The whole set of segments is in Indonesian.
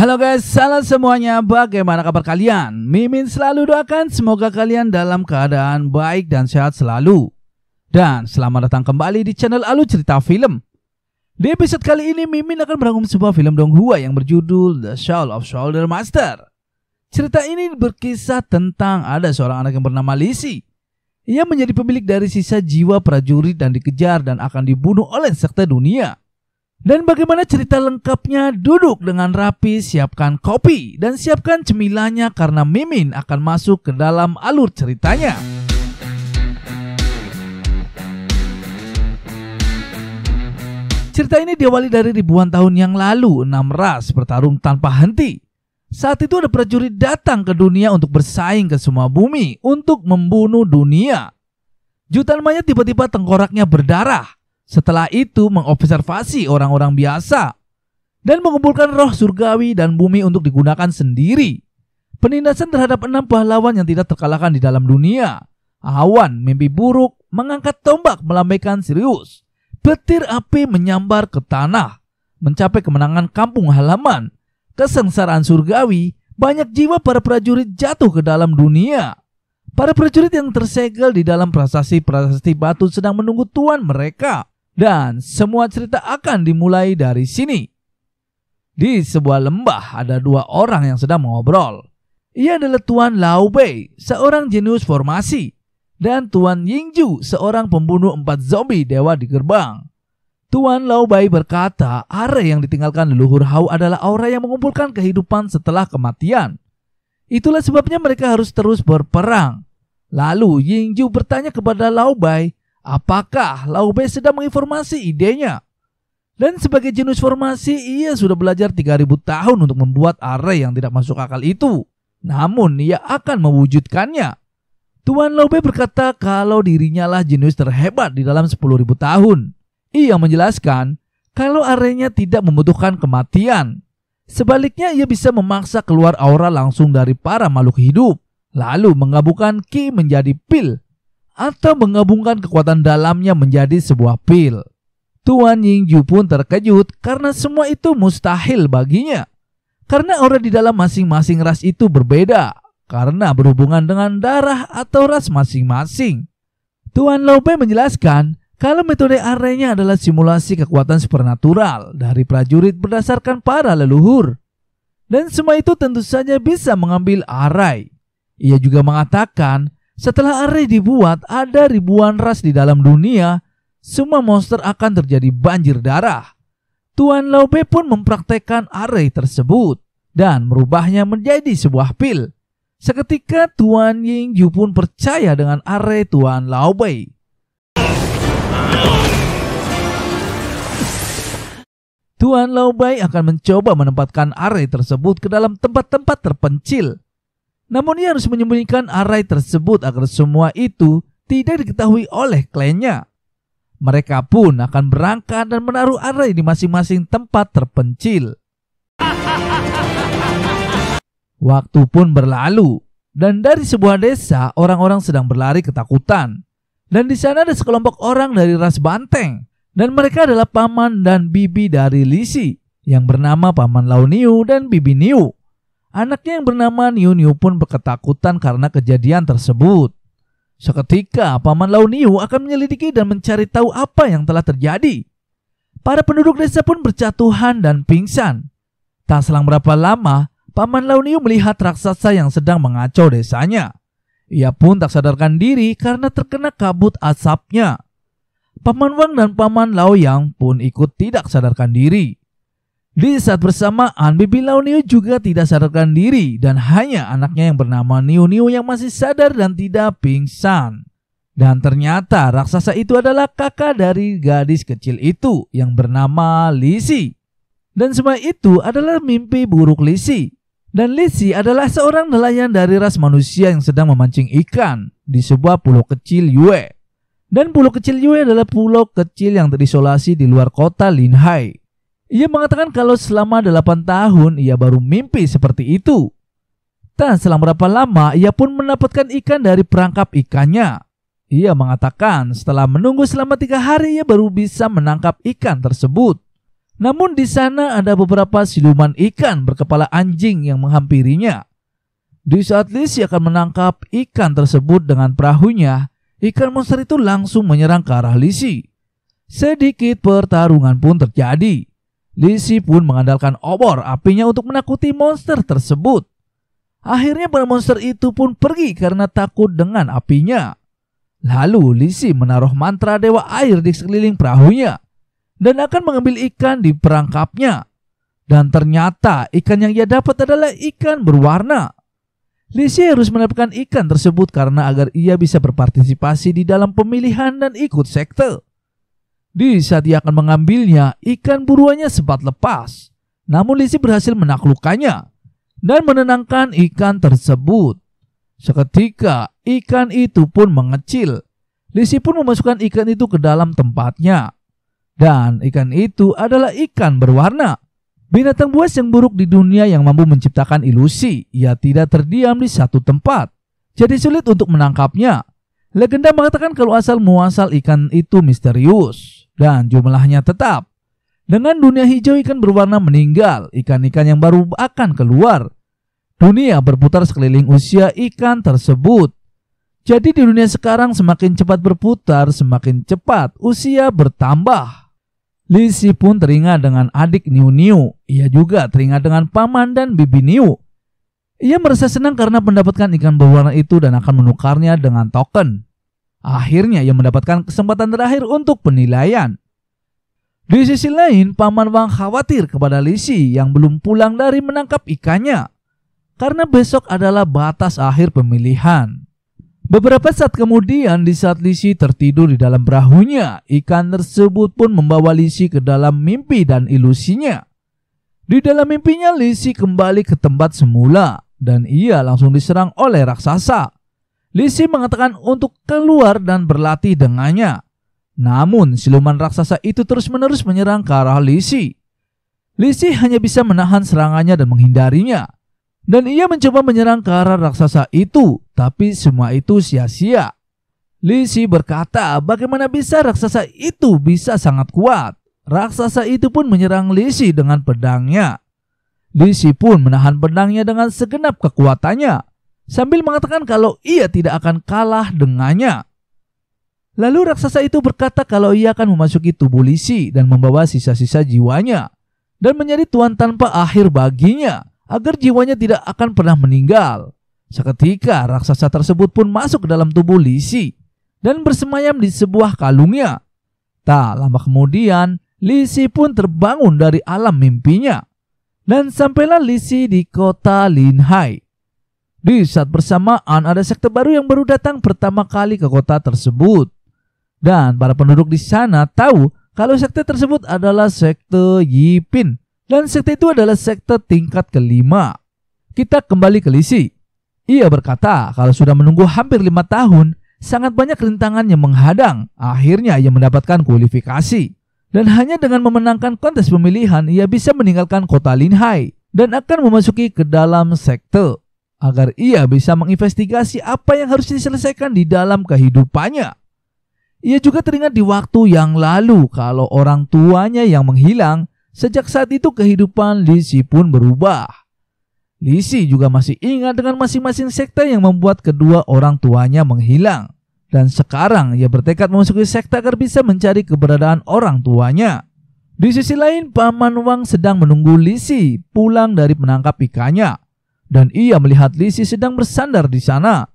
Halo guys, salam semuanya. Bagaimana kabar kalian? Mimin selalu doakan semoga kalian dalam keadaan baik dan sehat selalu. Dan selamat datang kembali di channel Alu Cerita Film. Di episode kali ini Mimin akan merangkum sebuah film Donghua yang berjudul The Shawl of Shoulder Master. Cerita ini berkisah tentang ada seorang anak yang bernama Lisi. Ia menjadi pemilik dari sisa jiwa prajurit dan dikejar dan akan dibunuh oleh sekte dunia. Dan bagaimana cerita lengkapnya? Duduk dengan rapi, siapkan kopi, dan siapkan cemilannya karena Mimin akan masuk ke dalam alur ceritanya. Cerita ini diawali dari ribuan tahun yang lalu, enam ras bertarung tanpa henti. Saat itu ada prajurit datang ke dunia untuk bersaing ke semua bumi untuk membunuh dunia. Jutaan mayat tiba-tiba tengkoraknya berdarah setelah itu mengobservasi orang-orang biasa dan mengumpulkan roh surgawi dan bumi untuk digunakan sendiri. Penindasan terhadap enam pahlawan yang tidak terkalahkan di dalam dunia. Awan, mimpi buruk, mengangkat tombak melambaikan Sirius Petir api menyambar ke tanah, mencapai kemenangan kampung halaman. Kesengsaraan surgawi, banyak jiwa para prajurit jatuh ke dalam dunia. Para prajurit yang tersegel di dalam prasasti-prasasti batu sedang menunggu tuan mereka dan semua cerita akan dimulai dari sini. Di sebuah lembah ada dua orang yang sedang mengobrol. Ia adalah Tuan Lao Bei, seorang jenius formasi, dan Tuan Yingju, seorang pembunuh empat zombie dewa di gerbang. Tuan Lao Bei berkata, are yang ditinggalkan leluhur Hao adalah aura yang mengumpulkan kehidupan setelah kematian. Itulah sebabnya mereka harus terus berperang. Lalu Yingju bertanya kepada Lao Bai, Apakah Laube sedang menginformasi idenya? Dan sebagai jenis formasi, ia sudah belajar 3000 tahun untuk membuat array yang tidak masuk akal itu. Namun, ia akan mewujudkannya. Tuan Lobe berkata kalau dirinya lah jenis terhebat di dalam 10.000 tahun. Ia menjelaskan kalau arenya tidak membutuhkan kematian. Sebaliknya, ia bisa memaksa keluar aura langsung dari para makhluk hidup, lalu menggabungkan ki menjadi pil atau menggabungkan kekuatan dalamnya menjadi sebuah pil. Tuan Ying Yingju pun terkejut karena semua itu mustahil baginya. Karena aura di dalam masing-masing ras itu berbeda karena berhubungan dengan darah atau ras masing-masing. Tuan Lope menjelaskan kalau metode arenya adalah simulasi kekuatan supernatural dari prajurit berdasarkan para leluhur. Dan semua itu tentu saja bisa mengambil arai. Ia juga mengatakan setelah array dibuat, ada ribuan ras di dalam dunia, semua monster akan terjadi banjir darah. Tuan Laube pun mempraktekkan array tersebut dan merubahnya menjadi sebuah pil. Seketika Tuan Ying Yu pun percaya dengan array Tuan Laube. Tuan Laubai akan mencoba menempatkan array tersebut ke dalam tempat-tempat terpencil namun ia harus menyembunyikan arai tersebut agar semua itu tidak diketahui oleh kliennya. Mereka pun akan berangkat dan menaruh arai di masing-masing tempat terpencil. Waktu pun berlalu, dan dari sebuah desa orang-orang sedang berlari ketakutan. Dan di sana ada sekelompok orang dari ras banteng, dan mereka adalah paman dan bibi dari Lisi yang bernama Paman Launiu dan Bibi Niu. Anaknya yang bernama Niu Niu pun berketakutan karena kejadian tersebut. Seketika, Paman Lau Niu akan menyelidiki dan mencari tahu apa yang telah terjadi. Para penduduk desa pun berjatuhan dan pingsan. Tak selang berapa lama, Paman Lau Niu melihat raksasa yang sedang mengacau desanya. Ia pun tak sadarkan diri karena terkena kabut asapnya. Paman Wang dan Paman Lau Yang pun ikut tidak sadarkan diri. Di saat bersamaan, Bibi Launio juga tidak sadarkan diri dan hanya anaknya yang bernama Niu Niu yang masih sadar dan tidak pingsan. Dan ternyata raksasa itu adalah kakak dari gadis kecil itu yang bernama Lisi. Dan semua itu adalah mimpi buruk Lisi. Dan Lisi adalah seorang nelayan dari ras manusia yang sedang memancing ikan di sebuah pulau kecil Yue. Dan pulau kecil Yue adalah pulau kecil yang terisolasi di luar kota Linhai ia mengatakan kalau selama 8 tahun ia baru mimpi seperti itu. Dan selama berapa lama ia pun mendapatkan ikan dari perangkap ikannya. Ia mengatakan setelah menunggu selama tiga hari ia baru bisa menangkap ikan tersebut. Namun di sana ada beberapa siluman ikan berkepala anjing yang menghampirinya. Di saat Lizzie akan menangkap ikan tersebut dengan perahunya, ikan monster itu langsung menyerang ke arah Lizzie. Sedikit pertarungan pun terjadi. Lisi pun mengandalkan obor apinya untuk menakuti monster tersebut. Akhirnya para monster itu pun pergi karena takut dengan apinya. Lalu Lisi menaruh mantra dewa air di sekeliling perahunya dan akan mengambil ikan di perangkapnya. Dan ternyata ikan yang ia dapat adalah ikan berwarna. Lisi harus mendapatkan ikan tersebut karena agar ia bisa berpartisipasi di dalam pemilihan dan ikut sekte. Di saat ia akan mengambilnya, ikan buruannya sempat lepas. Namun Lizzie berhasil menaklukkannya dan menenangkan ikan tersebut. Seketika, ikan itu pun mengecil. Lizzie pun memasukkan ikan itu ke dalam tempatnya. Dan ikan itu adalah ikan berwarna. Binatang buas yang buruk di dunia yang mampu menciptakan ilusi. Ia tidak terdiam di satu tempat. Jadi sulit untuk menangkapnya. Legenda mengatakan kalau asal muasal ikan itu misterius dan jumlahnya tetap. Dengan dunia hijau ikan berwarna meninggal, ikan-ikan yang baru akan keluar. Dunia berputar sekeliling usia ikan tersebut. Jadi di dunia sekarang semakin cepat berputar, semakin cepat usia bertambah. Lisi pun teringat dengan adik Niu Niu. Ia juga teringat dengan paman dan bibi Niu. Ia merasa senang karena mendapatkan ikan berwarna itu dan akan menukarnya dengan token. Akhirnya ia mendapatkan kesempatan terakhir untuk penilaian. Di sisi lain, Paman Wang khawatir kepada Lisi yang belum pulang dari menangkap ikannya. Karena besok adalah batas akhir pemilihan. Beberapa saat kemudian di saat Lisi tertidur di dalam perahunya, ikan tersebut pun membawa Lisi ke dalam mimpi dan ilusinya. Di dalam mimpinya Lisi kembali ke tempat semula dan ia langsung diserang oleh raksasa. Lisi mengatakan untuk keluar dan berlatih dengannya. Namun, siluman raksasa itu terus-menerus menyerang ke arah Lisi. Lisi hanya bisa menahan serangannya dan menghindarinya. Dan ia mencoba menyerang ke arah raksasa itu, tapi semua itu sia-sia. Lisi berkata, bagaimana bisa raksasa itu bisa sangat kuat? Raksasa itu pun menyerang Lisi dengan pedangnya. Lisi pun menahan pedangnya dengan segenap kekuatannya sambil mengatakan kalau ia tidak akan kalah dengannya. Lalu raksasa itu berkata kalau ia akan memasuki tubuh Lisi dan membawa sisa-sisa jiwanya dan menjadi tuan tanpa akhir baginya agar jiwanya tidak akan pernah meninggal. Seketika raksasa tersebut pun masuk ke dalam tubuh Lisi dan bersemayam di sebuah kalungnya. Tak lama kemudian, Lisi pun terbangun dari alam mimpinya. Dan sampailah Lisi di kota Linhai di saat bersamaan ada sekte baru yang baru datang pertama kali ke kota tersebut. Dan para penduduk di sana tahu kalau sekte tersebut adalah sekte Yipin. Dan sekte itu adalah sekte tingkat kelima. Kita kembali ke Lisi. Ia berkata kalau sudah menunggu hampir lima tahun, sangat banyak rintangan yang menghadang. Akhirnya ia mendapatkan kualifikasi. Dan hanya dengan memenangkan kontes pemilihan, ia bisa meninggalkan kota Linhai dan akan memasuki ke dalam sekte agar ia bisa menginvestigasi apa yang harus diselesaikan di dalam kehidupannya. Ia juga teringat di waktu yang lalu kalau orang tuanya yang menghilang, sejak saat itu kehidupan Lisi pun berubah. Lisi juga masih ingat dengan masing-masing sekte yang membuat kedua orang tuanya menghilang. Dan sekarang ia bertekad memasuki sekte agar bisa mencari keberadaan orang tuanya. Di sisi lain, Paman Wang sedang menunggu Lisi pulang dari menangkap ikannya. Dan ia melihat Lisi sedang bersandar di sana.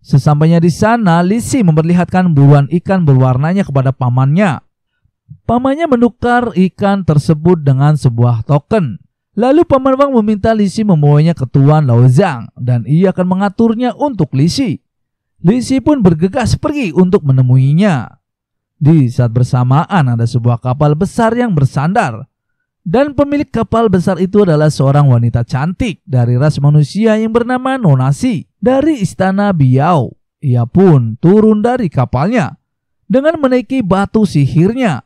Sesampainya di sana, Lisi memperlihatkan buruan ikan berwarnanya kepada pamannya. Pamannya menukar ikan tersebut dengan sebuah token. Lalu Paman Wang meminta Lisi membawanya ke Tuan Zhang, dan ia akan mengaturnya untuk Lisi. Lisi pun bergegas pergi untuk menemuinya. Di saat bersamaan ada sebuah kapal besar yang bersandar. Dan pemilik kapal besar itu adalah seorang wanita cantik dari ras manusia yang bernama Nonasi dari istana Biau. Ia pun turun dari kapalnya dengan menaiki batu sihirnya.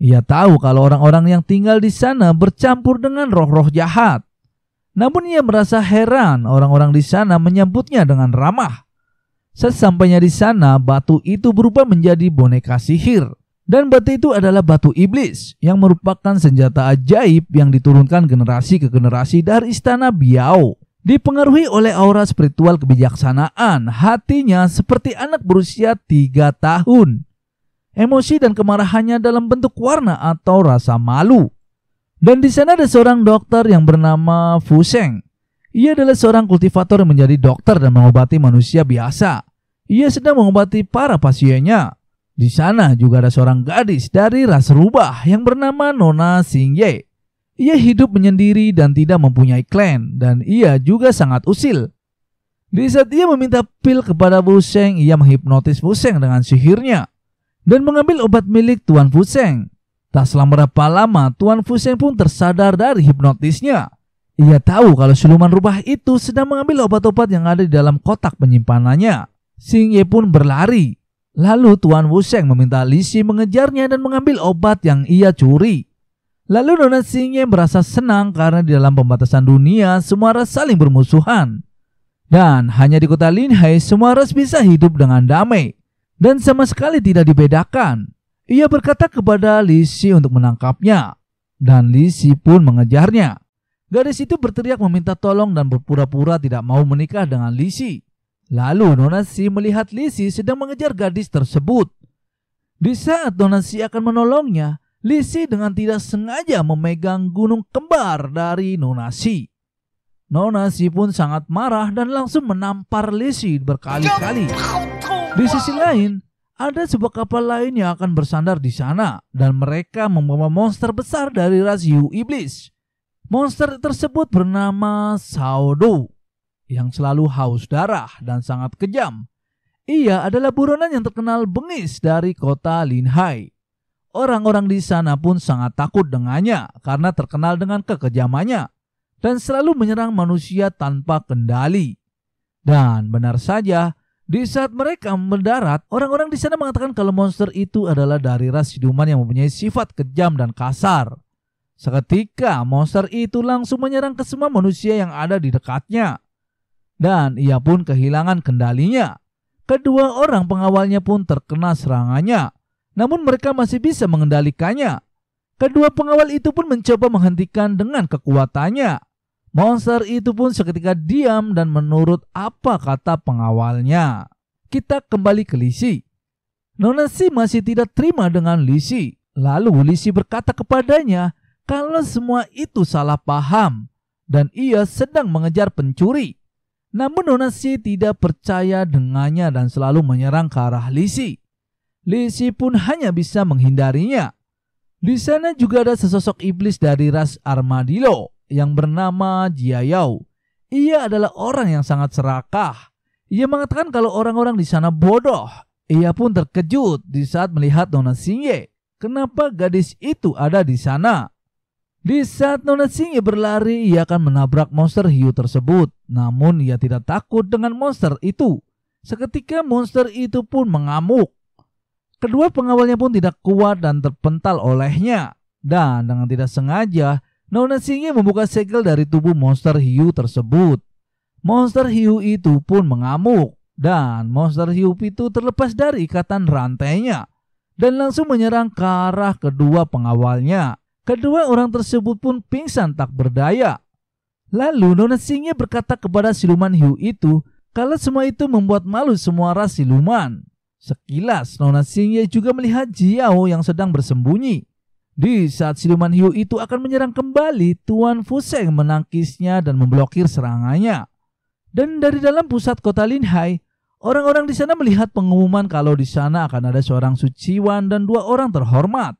Ia tahu kalau orang-orang yang tinggal di sana bercampur dengan roh-roh jahat. Namun ia merasa heran orang-orang di sana menyambutnya dengan ramah. Sesampainya di sana, batu itu berubah menjadi boneka sihir dan batu itu adalah batu iblis yang merupakan senjata ajaib yang diturunkan generasi ke generasi dari istana Biao. Dipengaruhi oleh aura spiritual kebijaksanaan, hatinya seperti anak berusia 3 tahun. Emosi dan kemarahannya dalam bentuk warna atau rasa malu. Dan di sana ada seorang dokter yang bernama Fuseng. Ia adalah seorang kultivator yang menjadi dokter dan mengobati manusia biasa. Ia sedang mengobati para pasiennya. Di sana juga ada seorang gadis dari ras rubah yang bernama Nona Singye. Ia hidup menyendiri dan tidak mempunyai klan dan ia juga sangat usil. Di saat ia meminta pil kepada Fuseng, ia menghipnotis Fuseng dengan sihirnya dan mengambil obat milik Tuan Fuseng. Tak selama berapa lama, Tuan Fuseng pun tersadar dari hipnotisnya. Ia tahu kalau siluman rubah itu sedang mengambil obat-obat yang ada di dalam kotak penyimpanannya. Sing Ye pun berlari Lalu Tuan Wuseng meminta Lishi mengejarnya dan mengambil obat yang ia curi. Lalu Nona Xingye merasa senang karena di dalam pembatasan dunia semua ras saling bermusuhan. Dan hanya di kota Linhai semua ras bisa hidup dengan damai dan sama sekali tidak dibedakan. Ia berkata kepada Lishi untuk menangkapnya dan Lishi pun mengejarnya. Gadis itu berteriak meminta tolong dan berpura-pura tidak mau menikah dengan Lishi. Lalu Nonasi melihat Lisi sedang mengejar gadis tersebut. Di saat Nonasi akan menolongnya, Lisi dengan tidak sengaja memegang gunung kembar dari Nonasi. Nonasi pun sangat marah dan langsung menampar Lisi berkali-kali. Di sisi lain, ada sebuah kapal lain yang akan bersandar di sana dan mereka membawa monster besar dari ras Yu iblis. Monster tersebut bernama Saudo yang selalu haus darah dan sangat kejam. Ia adalah buronan yang terkenal bengis dari kota Linhai. Orang-orang di sana pun sangat takut dengannya karena terkenal dengan kekejamannya dan selalu menyerang manusia tanpa kendali. Dan benar saja, di saat mereka mendarat, orang-orang di sana mengatakan kalau monster itu adalah dari ras siduman yang mempunyai sifat kejam dan kasar. Seketika monster itu langsung menyerang ke semua manusia yang ada di dekatnya dan ia pun kehilangan kendalinya. Kedua orang pengawalnya pun terkena serangannya, namun mereka masih bisa mengendalikannya. Kedua pengawal itu pun mencoba menghentikan dengan kekuatannya. Monster itu pun seketika diam dan menurut apa kata pengawalnya. Kita kembali ke Lisi. Nona Si masih tidak terima dengan Lisi. Lalu Lisi berkata kepadanya kalau semua itu salah paham dan ia sedang mengejar pencuri. Namun Donasi tidak percaya dengannya dan selalu menyerang ke arah Lisi. Lisi pun hanya bisa menghindarinya. Di sana juga ada sesosok iblis dari ras Armadillo yang bernama Jiayau. Ia adalah orang yang sangat serakah. Ia mengatakan kalau orang-orang di sana bodoh. Ia pun terkejut di saat melihat Dona Kenapa gadis itu ada di sana? Di saat Nona Singi berlari, ia akan menabrak monster hiu tersebut. Namun ia tidak takut dengan monster itu. Seketika monster itu pun mengamuk. Kedua pengawalnya pun tidak kuat dan terpental olehnya. Dan dengan tidak sengaja, Nona Singi membuka segel dari tubuh monster hiu tersebut. Monster hiu itu pun mengamuk. Dan monster hiu itu terlepas dari ikatan rantainya. Dan langsung menyerang ke arah kedua pengawalnya. Kedua orang tersebut pun pingsan tak berdaya. Lalu Nona Singa berkata kepada siluman hiu itu kalau semua itu membuat malu semua ras siluman. Sekilas Nona Singa juga melihat Jiao yang sedang bersembunyi. Di saat siluman hiu itu akan menyerang kembali, Tuan Fuseng menangkisnya dan memblokir serangannya. Dan dari dalam pusat kota Linhai, orang-orang di sana melihat pengumuman kalau di sana akan ada seorang suciwan dan dua orang terhormat.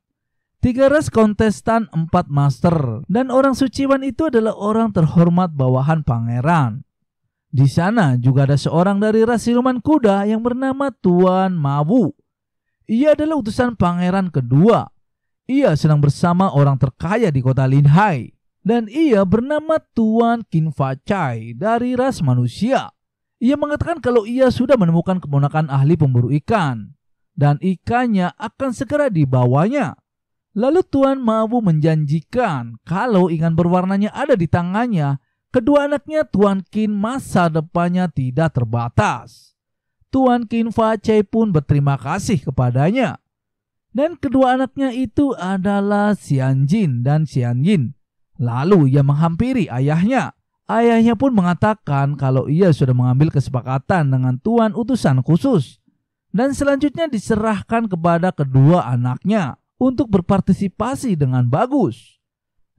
Tiga ras kontestan empat master dan orang suciwan itu adalah orang terhormat bawahan pangeran. Di sana juga ada seorang dari ras siluman kuda yang bernama Tuan Mawu. Ia adalah utusan pangeran kedua. Ia sedang bersama orang terkaya di kota Linhai dan ia bernama Tuan Kin Fachai dari ras manusia. Ia mengatakan kalau ia sudah menemukan keponakan ahli pemburu ikan dan ikannya akan segera dibawanya Lalu Tuhan Mabu menjanjikan kalau ingan berwarnanya ada di tangannya, kedua anaknya Tuan Kin masa depannya tidak terbatas. Tuan Kin Facei pun berterima kasih kepadanya. Dan kedua anaknya itu adalah Xian Jin dan Xian Yin. Lalu ia menghampiri ayahnya. Ayahnya pun mengatakan kalau ia sudah mengambil kesepakatan dengan Tuan utusan khusus. Dan selanjutnya diserahkan kepada kedua anaknya untuk berpartisipasi dengan bagus.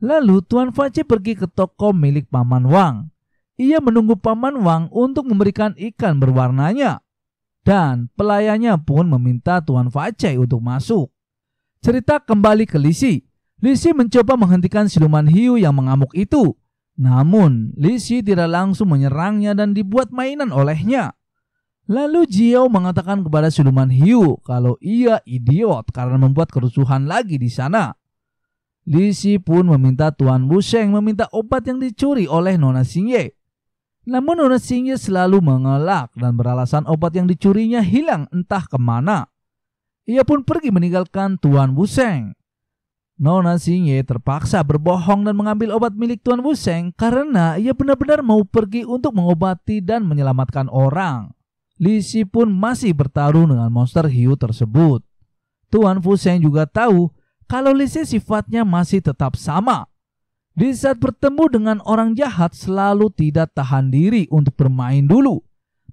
Lalu Tuan Face pergi ke toko milik Paman Wang. Ia menunggu Paman Wang untuk memberikan ikan berwarnanya. Dan pelayannya pun meminta Tuan Face untuk masuk. Cerita kembali ke Lisi. Lisi mencoba menghentikan siluman hiu yang mengamuk itu. Namun, Lisi tidak langsung menyerangnya dan dibuat mainan olehnya. Lalu Jiao mengatakan kepada siluman hiu kalau ia idiot karena membuat kerusuhan lagi di sana. Lisi pun meminta Tuan Wu Sheng meminta obat yang dicuri oleh Nona Xingye. Namun Nona Xingye selalu mengelak dan beralasan obat yang dicurinya hilang entah kemana. Ia pun pergi meninggalkan Tuan Wu Sheng. Nona Xingye terpaksa berbohong dan mengambil obat milik Tuan Wu Sheng karena ia benar-benar mau pergi untuk mengobati dan menyelamatkan orang. Lisi pun masih bertarung dengan monster hiu tersebut. Tuan Fu Fuseng juga tahu kalau Lisi sifatnya masih tetap sama. Di saat bertemu dengan orang jahat selalu tidak tahan diri untuk bermain dulu.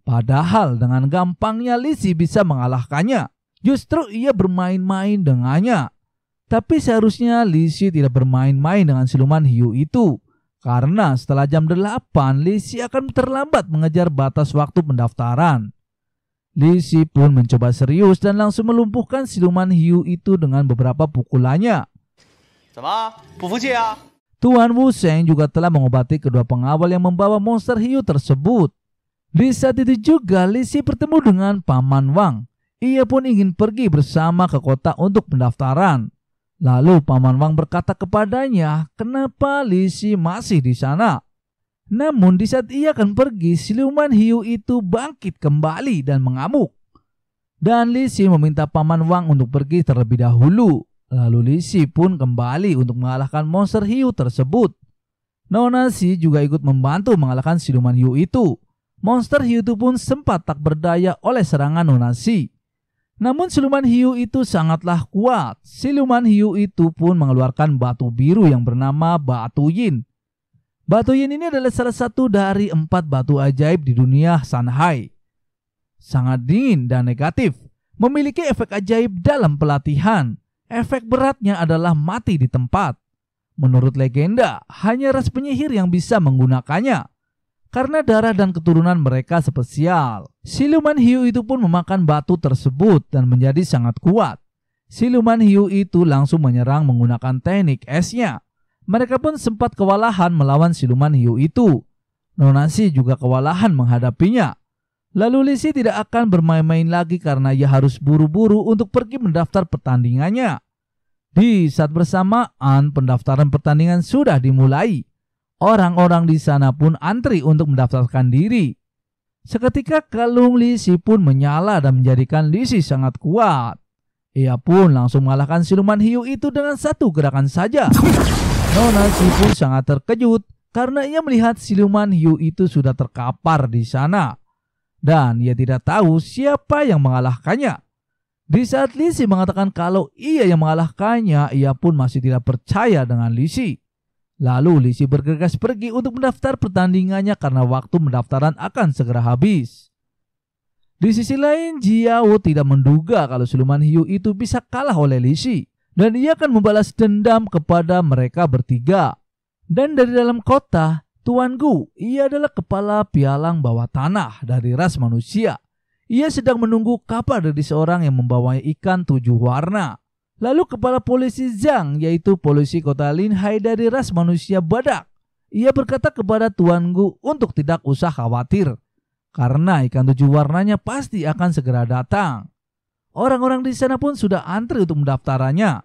Padahal dengan gampangnya Lisi bisa mengalahkannya. Justru ia bermain-main dengannya. Tapi seharusnya Lisi tidak bermain-main dengan siluman hiu itu. Karena setelah jam 8, Lisi akan terlambat mengejar batas waktu pendaftaran. Lisi pun mencoba serius dan langsung melumpuhkan siluman hiu itu dengan beberapa pukulannya. Ya. Tuan Wu Sheng juga telah mengobati kedua pengawal yang membawa monster hiu tersebut. Di saat itu juga Lisi bertemu dengan Paman Wang. Ia pun ingin pergi bersama ke kota untuk pendaftaran. Lalu Paman Wang berkata kepadanya, kenapa Lisi masih di sana? Namun di saat ia akan pergi, siluman hiu itu bangkit kembali dan mengamuk. Dan Lisi meminta Paman Wang untuk pergi terlebih dahulu. Lalu Lisi pun kembali untuk mengalahkan monster hiu tersebut. Nona Si juga ikut membantu mengalahkan siluman hiu itu. Monster hiu itu pun sempat tak berdaya oleh serangan Nona Si. Namun siluman hiu itu sangatlah kuat. Siluman hiu itu pun mengeluarkan batu biru yang bernama Batu Yin Batu Yin ini adalah salah satu dari empat batu ajaib di dunia Shanghai. Sangat dingin dan negatif, memiliki efek ajaib dalam pelatihan. Efek beratnya adalah mati di tempat. Menurut legenda, hanya ras penyihir yang bisa menggunakannya. Karena darah dan keturunan mereka spesial, siluman hiu itu pun memakan batu tersebut dan menjadi sangat kuat. Siluman hiu itu langsung menyerang menggunakan teknik esnya mereka pun sempat kewalahan melawan siluman hiu itu. Nonasi juga kewalahan menghadapinya. Lalu Lisi tidak akan bermain-main lagi karena ia harus buru-buru untuk pergi mendaftar pertandingannya. Di saat bersamaan pendaftaran pertandingan sudah dimulai. Orang-orang di sana pun antri untuk mendaftarkan diri. Seketika kalung Lisi pun menyala dan menjadikan Lisi sangat kuat. Ia pun langsung mengalahkan siluman hiu itu dengan satu gerakan saja. Nona Sifu sangat terkejut karena ia melihat siluman hiu itu sudah terkapar di sana. Dan ia tidak tahu siapa yang mengalahkannya. Di saat Lisi mengatakan kalau ia yang mengalahkannya, ia pun masih tidak percaya dengan Lisi. Lalu Lisi bergegas pergi untuk mendaftar pertandingannya karena waktu pendaftaran akan segera habis. Di sisi lain, Jiao tidak menduga kalau siluman hiu itu bisa kalah oleh Lisi. Dan ia akan membalas dendam kepada mereka bertiga. Dan dari dalam kota, Tuan Gu, ia adalah kepala pialang bawah tanah dari ras manusia. Ia sedang menunggu kapal dari seorang yang membawa ikan tujuh warna. Lalu kepala polisi Zhang, yaitu polisi kota Linhai dari ras manusia badak. Ia berkata kepada Tuan Gu untuk tidak usah khawatir, karena ikan tujuh warnanya pasti akan segera datang. Orang-orang di sana pun sudah antri untuk mendaftarannya.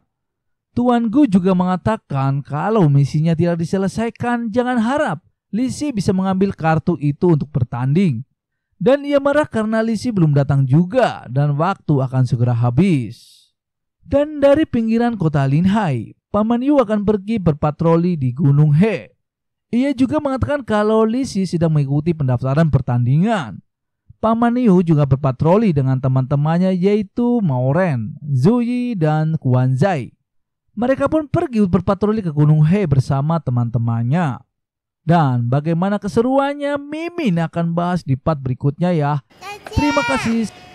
Tuan Gu juga mengatakan kalau misinya tidak diselesaikan, jangan harap Lisi bisa mengambil kartu itu untuk bertanding. Dan ia marah karena Lisi belum datang juga dan waktu akan segera habis. Dan dari pinggiran kota Linhai, Paman Yu akan pergi berpatroli di Gunung He. Ia juga mengatakan kalau Lisi sedang mengikuti pendaftaran pertandingan. Paman Yu juga berpatroli dengan teman-temannya yaitu Maoren, Zuyi, dan Kuan Zai. Mereka pun pergi berpatroli ke Gunung He bersama teman-temannya. Dan bagaimana keseruannya Mimin akan bahas di part berikutnya ya. Terima kasih.